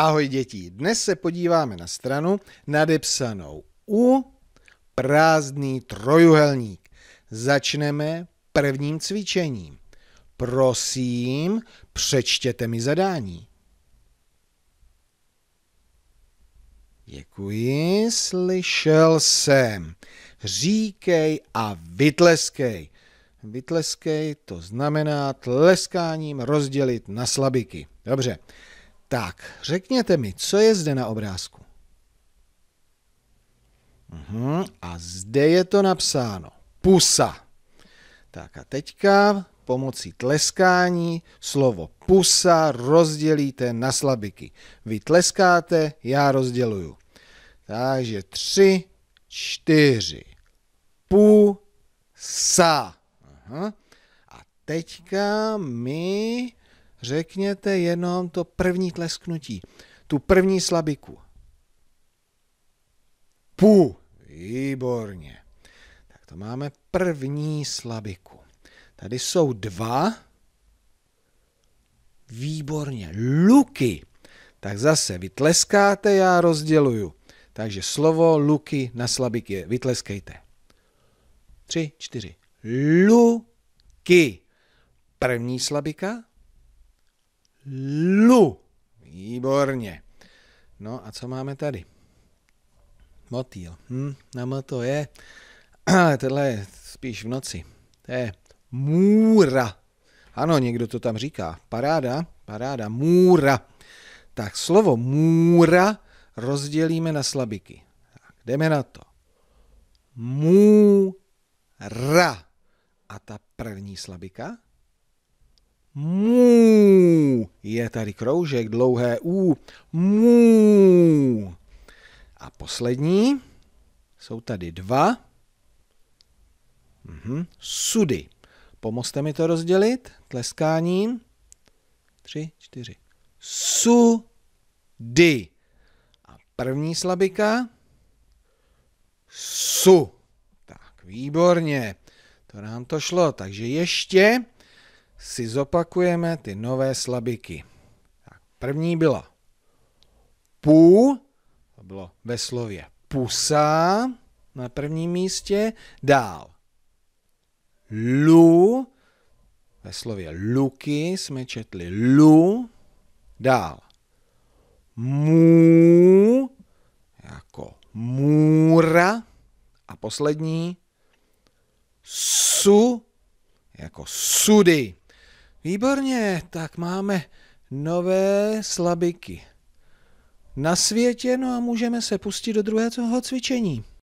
Ahoj děti, dnes se podíváme na stranu nadepsanou U prázdný trojuhelník. Začneme prvním cvičením. Prosím, přečtěte mi zadání. Děkuji, slyšel jsem. Říkej a vytleskej. Vytleskej to znamená tleskáním rozdělit na slabiky. Dobře. Tak, řekněte mi, co je zde na obrázku? Uhum, a zde je to napsáno. Pusa. Tak a teďka pomocí tleskání slovo pusa rozdělíte na slabiky. Vy tleskáte, já rozděluju. Takže tři, čtyři. Pusa. Aha. Mhm. A teďka my Řekněte jenom to první tlesknutí, tu první slabiku. Pů, výborně. Tak to máme první slabiku. Tady jsou dva. Výborně, luky. Tak zase vytleskáte, já rozděluju. Takže slovo luky na slabiky. Vytleskejte. Tři, čtyři. Luky. První slabika, Lu. Výborně. No a co máme tady? Motýl. Hm, na M to je, ale tohle je spíš v noci. To je můra. Ano, někdo to tam říká. Paráda, paráda, můra. Tak slovo můra rozdělíme na slabiky. Tak, jdeme na to. Můra. A ta první slabika Mů. Je tady kroužek, dlouhé U. Mů. A poslední. Jsou tady dva. Mhm. Sudy. Pomozte mi to rozdělit tleskáním. Tři, čtyři. Sudy. A první slabika. Su. Tak, výborně. To nám to šlo. Takže ještě si zopakujeme ty nové slabiky. Tak, první byla pů, to bylo ve slově pusa na prvním místě, dál lu, ve slově luky jsme četli lu, dál mu, jako můra, a poslední su, jako sudy. Výborně, tak máme nové slabiky. Nasvětěno a můžeme se pustit do druhého cvičení.